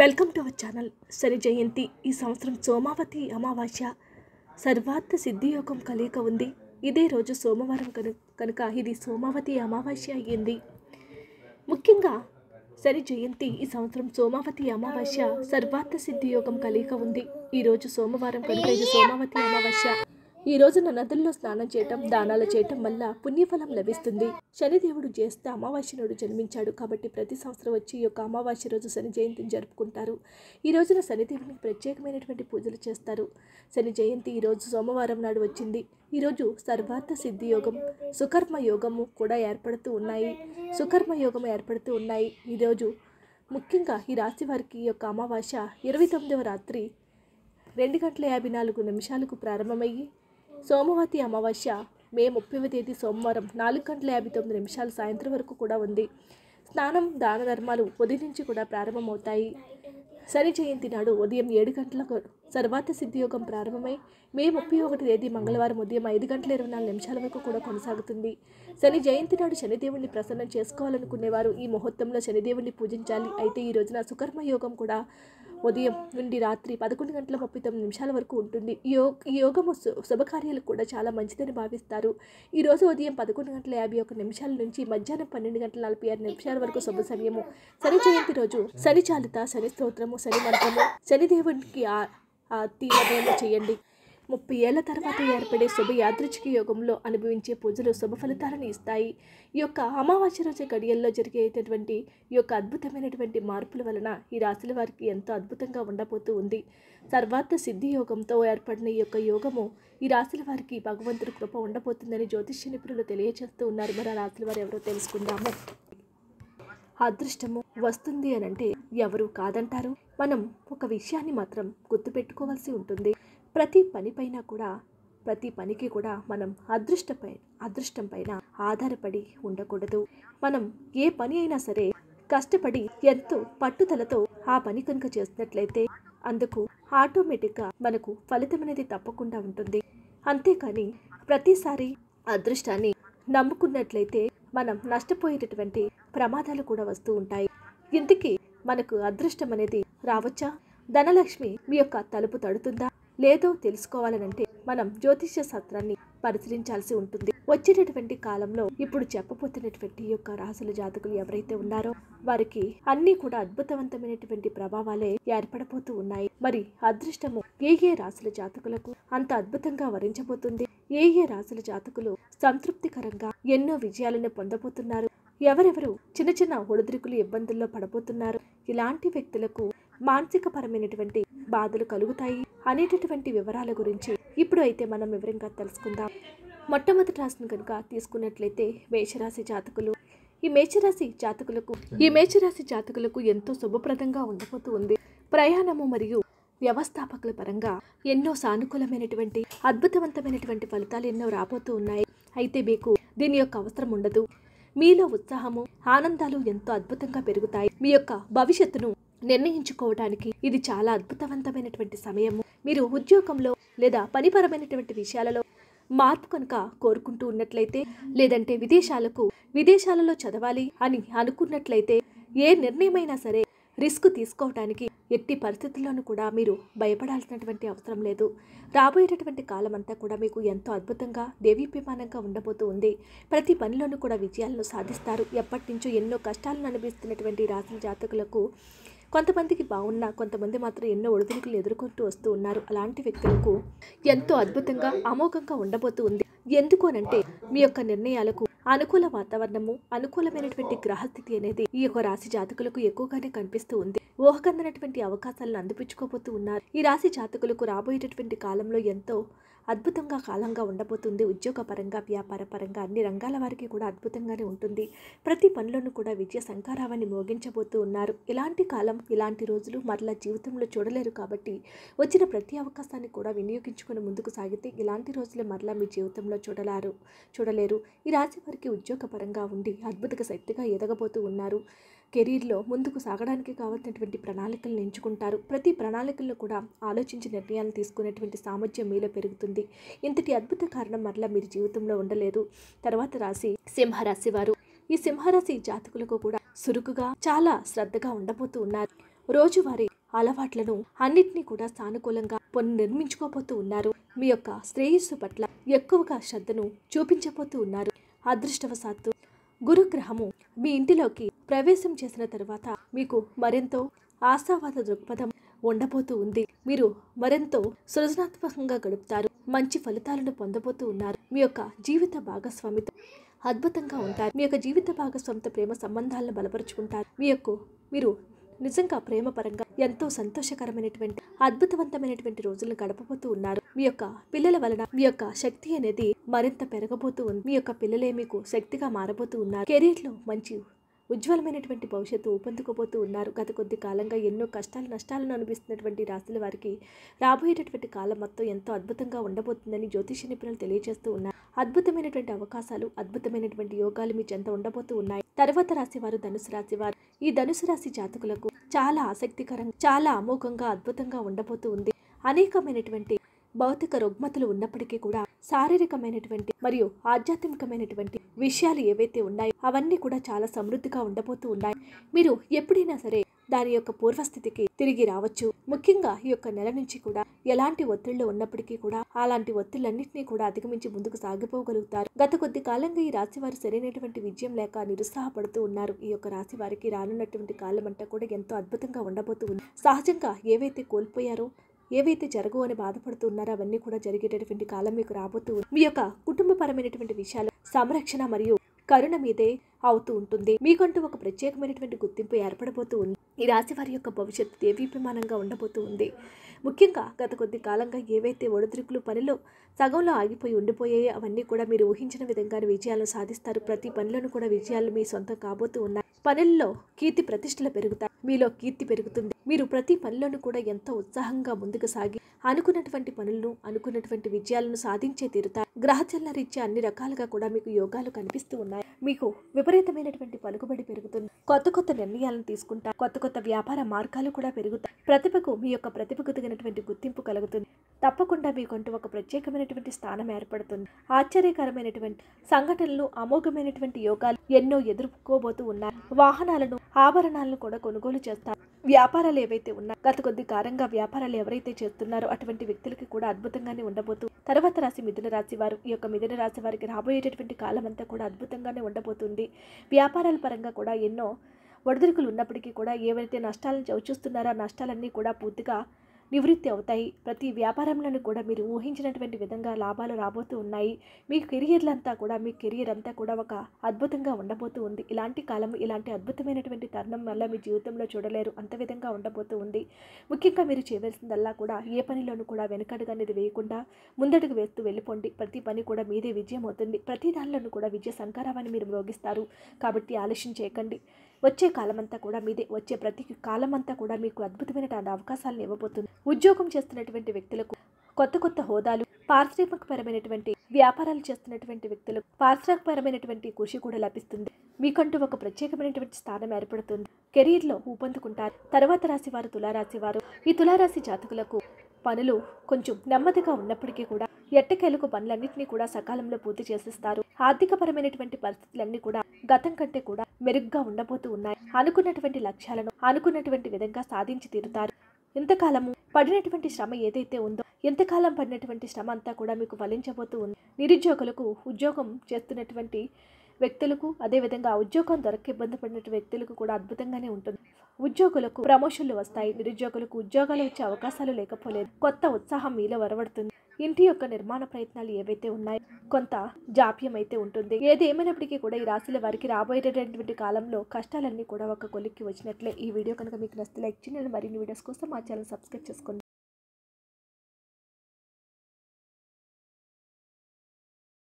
welcome to our channel Shani Jayanti ఈ సంవత్సరం సోమావతి అమావాస్య సర్వార్థ సిద్ధియోగం కలియక ఉంది ఇదే రోజు సోమవారం కను కనుక ఇది సోమావతి అమావాస్య అయ్యింది ముఖ్యంగా శని జయంతి ఈ సంవత్సరం సోమావతి అమావాస్య సర్వార్థ సిద్ధియోగం కలియక ఉంది ఈరోజు సోమవారం కనుక ఇది సోమావతి అమావాస్య ఈ రోజున నదుల్లో స్నానం చేయటం దానాలు చేయటం వల్ల పుణ్యఫలం లభిస్తుంది శనిదేవుడు చేస్తే అమావాస్యనుడు జన్మించాడు కాబట్టి ప్రతి సంవత్సరం వచ్చి ఈ యొక్క అమావాస్య రోజు శని జయంతిని జరుపుకుంటారు ఈ రోజున శనిదేవునికి ప్రత్యేకమైనటువంటి పూజలు చేస్తారు శని జయంతి ఈరోజు సోమవారం నాడు వచ్చింది ఈరోజు సర్వార్థ సిద్ధి యోగం సుకర్మ యోగము కూడా ఏర్పడుతూ ఉన్నాయి సుకర్మ యోగం ఏర్పడుతూ ఉన్నాయి ఈరోజు ముఖ్యంగా ఈ రాశి వారికి యొక్క అమావాస్య ఇరవై తొమ్మిదవ రాత్రి రెండు గంటల యాభై నాలుగు నిమిషాలకు ప్రారంభమయ్యి సోమవతి అమావాస్య మే ముప్పైవ తేదీ సోమవారం నాలుగు గంటల యాభై తొమ్మిది నిమిషాలు సాయంత్రం వరకు కూడా ఉంది స్నానం దాన ధర్మాలు ఉదయం నుంచి కూడా ప్రారంభమవుతాయి సరి జయంతి నాడు ఉదయం ఏడు గంటలకు తర్వాత సిద్ధియోగం ప్రారంభమై మే ముప్పై ఒకటి తేదీ మంగళవారం ఉదయం ఐదు గంటల ఇరవై నాలుగు నిమిషాల వరకు కూడా కొనసాగుతుంది శని జయంతి నాడు శనిదేవుణ్ణి ప్రసన్నం చేసుకోవాలనుకునేవారు ఈ ముహూర్తంలో శనిదేవుణ్ణి పూజించాలి అయితే ఈ రోజున సుకర్మ యోగం కూడా ఉదయం నుండి రాత్రి పదకొండు గంటల ముప్పై తొమ్మిది నిమిషాల వరకు ఉంటుంది యో యోగము శుభకార్యాలకు కూడా చాలా మంచిదని భావిస్తారు ఈరోజు ఉదయం పదకొండు గంటల యాభై ఒక నిమిషాల నుంచి మధ్యాహ్నం పన్నెండు గంటల నలభై ఆరు నిమిషాల వరకు శుభ సమయము శని జయంతి రోజు శని చాలిత శని స్తోత్రము మంత్రము శని మంత్రము శనిదేవునికి తీర్థము చేయండి ముప్పై ఏళ్ల తర్వాత ఏర్పడే శుభ యాదృచ్ఛిక యోగంలో అనుభవించే పూజలు శుభ ఫలితాలను ఇస్తాయి ఈ యొక్క అమావాస్య రోజు గడియల్లో జరిగేటటువంటి ఈ యొక్క అద్భుతమైనటువంటి మార్పుల వలన ఈ రాశుల వారికి ఎంతో అద్భుతంగా ఉండబోతూ ఉంది సర్వార్థ సిద్ధి యోగంతో ఏర్పడిన ఈ యొక్క యోగము ఈ రాశుల వారికి భగవంతుడి కృప ఉండబోతుందని జ్యోతిష్య నిపుణులు తెలియజేస్తూ ఉన్నారు మరి ఆ రాశుల వారు ఎవరో తెలుసుకుందాము అదృష్టము వస్తుంది అని అంటే ఎవరు కాదంటారు మనం ఒక విషయాన్ని మాత్రం గుర్తుపెట్టుకోవాల్సి ఉంటుంది ప్రతి పనిపైన కూడా ప్రతి పనికి కూడా మనం అదృష్టపై అదృష్టం పైన ఆధారపడి ఉండకూడదు మనం ఏ పని అయినా సరే కష్టపడి ఎంతో పట్టుదలతో ఆ పని కనుక చేసినట్లయితే అందుకు ఆటోమేటిక్గా మనకు ఫలితం అనేది తప్పకుండా ఉంటుంది అంతేకాని ప్రతిసారి అదృష్టాన్ని నమ్ముకున్నట్లయితే మనం నష్టపోయేటటువంటి ప్రమాదాలు కూడా వస్తూ ఉంటాయి ఇంతకీ మనకు అదృష్టం అనేది రావచ్చా ధనలక్ష్మి మీ యొక్క తలుపు తడుతుందా లేదో తెలుసుకోవాలనంటే మనం జ్యోతిష్య శాస్త్రాన్ని పరిశీలించాల్సి ఉంటుంది వచ్చేటటువంటి కాలంలో ఇప్పుడు చెప్పబోతున్నటువంటి యొక్క రాసుల జాతకులు ఎవరైతే ఉన్నారో వారికి అన్ని కూడా అద్భుతవంతమైనటువంటి ప్రభావాలే ఏర్పడబోతూ ఉన్నాయి మరి అదృష్టము ఏ ఏ రాసుల జాతకులకు అంత అద్భుతంగా వరించబోతుంది ఏ ఏ రాసుల జాతకులు సంతృప్తికరంగా ఎన్నో విజయాలను పొందబోతున్నారు ఎవరెవరు చిన్న చిన్న ఒడిదుడుకులు ఇబ్బందుల్లో పడబోతున్నారు ఇలాంటి వ్యక్తులకు మానసిక పరమైనటువంటి బాధలు కలుగుతాయి అనేటటువంటి వివరాల గురించి ఇప్పుడు అయితే మనం వివరంగా తెలుసుకుందాం మొట్టమొదటి రాశిని కనుక తీసుకున్నట్లయితే మేషరాశి జాతకులు ఈ మేషరాశి జాతకులకు ఈ మేషరాశి జాతకులకు ఎంతో శుభప్రదంగా ఉండబోతూ ఉంది ప్రయాణము మరియు వ్యవస్థాపకుల పరంగా ఎన్నో సానుకూలమైనటువంటి అద్భుతవంతమైనటువంటి ఫలితాలు ఎన్నో రాబోతూ ఉన్నాయి అయితే మీకు దీని యొక్క అవసరం ఉండదు మీలో ఉత్సాహము ఆనందాలు ఎంతో అద్భుతంగా పెరుగుతాయి మీ యొక్క భవిష్యత్తును నిర్ణయించుకోవటానికి ఇది చాలా అద్భుతవంతమైనటువంటి సమయము మీరు ఉద్యోగంలో లేదా పనిపరమైనటువంటి విషయాలలో మార్పు కనుక కోరుకుంటూ ఉన్నట్లయితే లేదంటే విదేశాలకు విదేశాలలో చదవాలి అని అనుకున్నట్లయితే ఏ నిర్ణయమైనా సరే రిస్క్ తీసుకోవటానికి ఎట్టి పరిస్థితుల్లోనూ కూడా మీరు భయపడాల్సినటువంటి అవసరం లేదు రాబోయేటటువంటి కాలం అంతా కూడా మీకు ఎంతో అద్భుతంగా దేవీభిమానంగా ఉండబోతూ ఉంది ప్రతి పనిలోనూ కూడా విజయాలను సాధిస్తారు ఎప్పటి నుంచో ఎన్నో కష్టాలను అనుభవిస్తున్నటువంటి రాసిన జాతకులకు కొంతమందికి బాగున్నా కొంతమంది మాత్రం ఎన్నో ఒడిదుడుకులు ఎదుర్కొంటూ వస్తూ ఉన్నారు అలాంటి వ్యక్తులకు ఎంతో అద్భుతంగా అమోఘంగా ఉండబోతూ ఉంది అనంటే మీ యొక్క నిర్ణయాలకు అనుకూల వాతావరణము అనుకూలమైనటువంటి గ్రహస్థితి అనేది ఈ యొక్క రాశి జాతకులకు ఎక్కువగానే కనిపిస్తూ ఉంది ఊహకందనటువంటి అవకాశాలను అందిపించుకోబోతూ ఉన్నారు ఈ రాశి జాతకులకు రాబోయేటటువంటి కాలంలో ఎంతో అద్భుతంగా కాలంగా ఉండబోతుంది ఉద్యోగపరంగా పరంగా అన్ని రంగాల వారికి కూడా అద్భుతంగానే ఉంటుంది ప్రతి పనిలోనూ కూడా విజయ సంకారావాన్ని మోగించబోతూ ఉన్నారు ఇలాంటి కాలం ఇలాంటి రోజులు మరలా జీవితంలో చూడలేరు కాబట్టి వచ్చిన ప్రతి అవకాశాన్ని కూడా వినియోగించుకుని ముందుకు సాగితే ఇలాంటి రోజులు మరలా మీ జీవితంలో చూడలారు చూడలేరు ఈ రాశి వారికి ఉద్యోగపరంగా ఉండి అద్భుత శక్తిగా ఎదగబోతూ ఉన్నారు కెరీర్లో ముందుకు సాగడానికి కావాల్సినటువంటి ప్రణాళికలను ఎంచుకుంటారు ప్రతి ప్రణాళికల్లో కూడా ఆలోచించి నిర్ణయాలు తీసుకునేటువంటి సామర్థ్యం మీలో పెరుగుతుంది ఇంతటి అద్భుత కారణం మరలా మీరు జీవితంలో ఉండలేదు తర్వాత రాశి సింహరాశి వారు ఈ సింహరాశి జాతకులకు కూడా సురుకుగా చాలా శ్రద్ధగా ఉండబోతూ ఉన్నారు రోజువారీ అలవాట్లను అన్నిటినీ కూడా సానుకూలంగా పునర్నిర్మించుకోబోతూ ఉన్నారు మీ యొక్క శ్రేయస్సు పట్ల ఎక్కువగా శ్రద్ధను చూపించబోతూ ఉన్నారు అదృష్టవశాత్తు గురుగ్రహము మీ ఇంటిలోకి ప్రవేశం చేసిన తర్వాత మీకు మరెంతో ఆశావాద దృక్పథం ఉండబోతూ ఉంది మీరు మరెంతో సృజనాత్మకంగా గడుపుతారు మంచి ఫలితాలను పొందబోతూ ఉన్నారు మీ యొక్క జీవిత భాగస్వామితో అద్భుతంగా ఉంటారు మీ యొక్క జీవిత భాగస్వామితో ప్రేమ సంబంధాలను బలపరుచుకుంటారు మీ యొక్క మీరు నిజంగా ప్రేమపరంగా ఎంతో సంతోషకరమైనటువంటి అద్భుతవంతమైనటువంటి రోజులను గడపబోతూ ఉన్నారు మీ యొక్క పిల్లల వలన మీ యొక్క శక్తి అనేది మరింత పెరగబోతూ ఉంది మీ యొక్క పిల్లలే మీకు శక్తిగా మారబోతూ ఉన్నారు లో మంచి ఉజ్వలమైనటువంటి భవిష్యత్తు ఊపందుకుపోతూ ఉన్నారు గత కొద్ది కాలంగా ఎన్నో కష్టాలు నష్టాలను అనిపిస్తున్నటువంటి రాశుల వారికి రాబోయేటటువంటి కాలం మొత్తం ఎంతో అద్భుతంగా ఉండబోతుందని జ్యోతిష నిపుణులు తెలియజేస్తూ ఉన్నారు అద్భుతమైనటువంటి అవకాశాలు అద్భుతమైనటువంటి యోగాలు మీ చెంత ఉండబోతూ ఉన్నాయి తర్వాత వారు ధనుసు రాశివారు ఈ ధనుసు రాశి జాతకులకు చాలా ఆసక్తికరంగా చాలా అమోఘంగా అద్భుతంగా ఉండబోతూ ఉంది అనేకమైనటువంటి భౌతిక రుగ్మతలు ఉన్నప్పటికీ కూడా శారీరకమైనటువంటి మరియు ఆధ్యాత్మికమైనటువంటి విషయాలు ఏవైతే ఉన్నాయో అవన్నీ కూడా చాలా సమృద్ధిగా ఉండబోతూ ఉన్నాయి మీరు ఎప్పుడైనా సరే దాని యొక్క పూర్వస్థితికి తిరిగి రావచ్చు ముఖ్యంగా ఈ యొక్క నెల నుంచి కూడా ఎలాంటి ఒత్తిళ్లు ఉన్నప్పటికీ కూడా అలాంటి ఒత్తిళ్లన్నింటినీ కూడా అధిగమించి ముందుకు సాగిపోగలుగుతారు గత కొద్ది కాలంగా ఈ రాశి వారు సరైనటువంటి విజయం లేక నిరుత్సాహపడుతూ ఉన్నారు ఈ యొక్క రాశి వారికి రానున్నటువంటి కాలం అంతా కూడా ఎంతో అద్భుతంగా ఉండబోతూ ఉంది సహజంగా ఏవైతే కోల్పోయారో ఏవైతే జరగవు అని బాధపడుతూ ఉన్నారో అవన్నీ కూడా జరిగేటటువంటి కాలం మీకు రాబోతూ మీ యొక్క కుటుంబపరమైనటువంటి విషయాలు సంరక్షణ మరియు కరుణ మీదే అవుతూ ఉంటుంది మీకంటూ ఒక ప్రత్యేకమైనటువంటి గుర్తింపు ఏర్పడబోతూ ఉంది ఈ రాశి వారి యొక్క భవిష్యత్తు దేవీభిమానంగా ఉండబోతూ ఉంది ముఖ్యంగా గత కొద్ది కాలంగా ఏవైతే ఒడిదుడుకులు పనిలో సగంలో ఆగిపోయి ఉండిపోయాయో అవన్నీ కూడా మీరు ఊహించిన విధంగానే విజయాలను సాధిస్తారు ప్రతి పనిలోనూ కూడా విజయాలు మీ సొంతం కాబోతూ ఉన్నాయి పనుల్లో కీర్తి ప్రతిష్టలు పెరుగుతాయి మీలో కీర్తి పెరుగుతుంది మీరు ప్రతి పనిలోనూ కూడా ఎంతో ఉత్సాహంగా ముందుకు సాగి అనుకున్నటువంటి పనులను అనుకున్నటువంటి విజయాలను సాధించే తీరుతారు చల్ల రీత్యా అన్ని రకాలుగా కూడా మీకు యోగాలు కనిపిస్తూ ఉన్నాయి మీకు విపరీతమైనటువంటి పలుకుబడి పెరుగుతుంది కొత్త కొత్త నిర్ణయాలను తీసుకుంటారు కొత్త కొత్త వ్యాపార మార్గాలు కూడా పెరుగుతాయి ప్రతిభకు మీ యొక్క ప్రతిభకు తగినటువంటి గుర్తింపు కలుగుతుంది తప్పకుండా మీకంటూ ఒక ప్రత్యేకమైనటువంటి స్థానం ఏర్పడుతుంది ఆశ్చర్యకరమైనటువంటి సంఘటనలు అమోఘమైనటువంటి యోగాలు ఎన్నో ఎదుర్కోబోతూ ఉన్నారు వాహనాలను ఆభరణాలను కూడా కొనుగోలు చేస్తారు వ్యాపారాలు ఏవైతే ఉన్నాయి గత కొద్ది కారంగా వ్యాపారాలు ఎవరైతే చేస్తున్నారో అటువంటి వ్యక్తులకి కూడా అద్భుతంగానే ఉండబోతూ తర్వాత రాసి మిథున రాశి వారు ఈ యొక్క మిథున రాశి వారికి రాబోయేటటువంటి కాలం అంతా కూడా అద్భుతంగానే ఉండబోతుంది వ్యాపారాల పరంగా కూడా ఎన్నో ఒడిదుడుకులు ఉన్నప్పటికీ కూడా ఏవైతే నష్టాలను చవిచూస్తున్నారో ఆ నష్టాలన్నీ కూడా పూర్తిగా నివృత్తి అవుతాయి ప్రతి వ్యాపారంలోనూ కూడా మీరు ఊహించినటువంటి విధంగా లాభాలు రాబోతూ ఉన్నాయి మీ కెరియర్లు అంతా కూడా మీ కెరియర్ అంతా కూడా ఒక అద్భుతంగా ఉండబోతూ ఉంది ఇలాంటి కాలం ఇలాంటి అద్భుతమైనటువంటి తరుణం వల్ల మీ జీవితంలో చూడలేరు అంత విధంగా ఉండబోతూ ఉంది ముఖ్యంగా మీరు చేయవలసిందల్లా కూడా ఏ పనిలోనూ కూడా వెనకడుగా అనేది వేయకుండా ముందడుగు వేస్తూ వెళ్ళిపోండి ప్రతి పని కూడా మీదే విజయం అవుతుంది ప్రతి దానిలోనూ కూడా విజయ సంకారాన్ని మీరు మ్రోగిస్తారు కాబట్టి ఆలస్యం చేయకండి వచ్చే కాలమంతా కూడా మీదే వచ్చే ప్రతి కాలమంతా కూడా మీకు అద్భుతమైనటువంటి అవకాశాలను ఇవ్వబోతుంది ఉద్యోగం చేస్తున్నటువంటి వ్యక్తులకు కొత్త కొత్త హోదాలు పారిశ్రామికపరమైనటువంటి వ్యాపారాలు చేస్తున్నటువంటి వ్యక్తులకు పారిశ్రామికపరమైనటువంటి కృషి కూడా లభిస్తుంది మీకంటూ ఒక ప్రత్యేకమైనటువంటి స్థానం ఏర్పడుతుంది కెరీర్లో ఊపందుకుంటారు తర్వాత రాశి వారు తులారాశి వారు ఈ తులారాశి జాతకులకు పనులు కొంచెం నెమ్మదిగా ఉన్నప్పటికీ కూడా ఎట్టకేలకు పనులన్నింటినీ కూడా సకాలంలో పూర్తి చేసిస్తారు ఆర్థికపరమైనటువంటి పరిస్థితులన్నీ కూడా గతం కంటే కూడా మెరుగ్గా ఉండబోతూ ఉన్నాయి అనుకున్నటువంటి లక్ష్యాలను అనుకున్నటువంటి విధంగా సాధించి తీరుతారు ఇంతకాలము పడినటువంటి శ్రమ ఏదైతే ఉందో ఎంతకాలం పడినటువంటి శ్రమ అంతా కూడా మీకు ఫలించబోతూ ఉంది నిరుద్యోగులకు ఉద్యోగం చేస్తున్నటువంటి వ్యక్తులకు అదేవిధంగా ఉద్యోగం దొరక ఇబ్బంది పడిన వ్యక్తులకు కూడా అద్భుతంగానే ఉంటుంది ఉద్యోగులకు ప్రమోషన్లు వస్తాయి నిరుద్యోగులకు ఉద్యోగాలు వచ్చే అవకాశాలు లేకపోలేదు కొత్త ఉత్సాహం మీలో వరవడుతుంది ఇంటి యొక్క నిర్మాణ ప్రయత్నాలు ఏవైతే ఉన్నాయో కొంత జాప్యం అయితే ఉంటుంది ఏది ఏమైనప్పటికీ కూడా ఈ రాశుల వారికి రాబోయేటటువంటి కాలంలో కష్టాలన్నీ కూడా ఒక కొలిక్కి వచ్చినట్లే ఈ వీడియో కనుక మీకు నచ్చితే లైక్ చేయండి మరిన్ని వీడియోస్ కోసం మా ఛానల్ సబ్స్క్రైబ్ చేసుకోండి